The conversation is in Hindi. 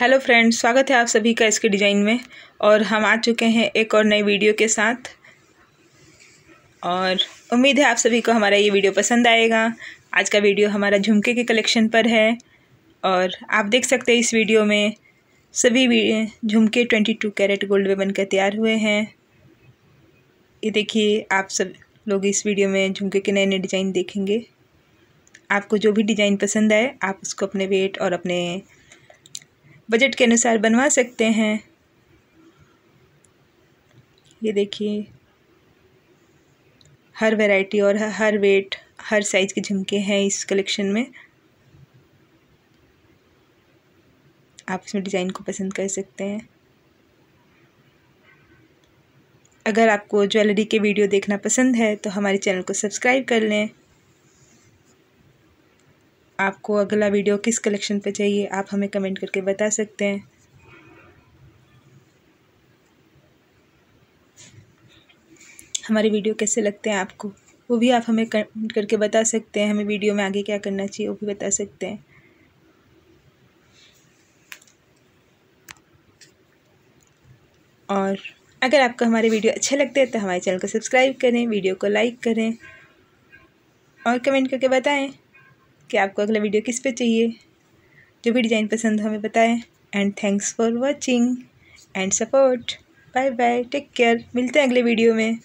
हेलो फ्रेंड्स स्वागत है आप सभी का इसके डिज़ाइन में और हम आ चुके हैं एक और नए वीडियो के साथ और उम्मीद है आप सभी को हमारा ये वीडियो पसंद आएगा आज का वीडियो हमारा झुमके के कलेक्शन पर है और आप देख सकते हैं इस वीडियो में सभी झुमके ट्वेंटी टू कैरेट गोल्ड में बनकर तैयार हुए हैं ये देखिए आप सब लोग इस वीडियो में झुमके के नए नए डिज़ाइन देखेंगे आपको जो भी डिज़ाइन पसंद आए आप उसको अपने वेट और अपने बजट के अनुसार बनवा सकते हैं ये देखिए हर वैरायटी और हर वेट हर साइज़ के झुमके हैं इस कलेक्शन में आप इसमें डिज़ाइन को पसंद कर सकते हैं अगर आपको ज्वेलरी के वीडियो देखना पसंद है तो हमारे चैनल को सब्सक्राइब कर लें आपको अगला वीडियो किस कलेक्शन पे चाहिए आप हमें कमेंट करके बता सकते हैं हमारे वीडियो कैसे लगते हैं आपको वो भी आप हमें कमेंट करके बता सकते हैं हमें वीडियो में आगे क्या करना चाहिए वो भी बता सकते हैं और अगर आपको हमारे वीडियो अच्छे लगते हैं तो हमारे चैनल को सब्सक्राइब करें वीडियो को लाइक करें और कमेंट करके बताएं कि आपको अगला वीडियो किस पे चाहिए जो भी डिज़ाइन पसंद हो हमें बताएं and thanks for watching and support bye bye take care मिलते हैं अगले वीडियो में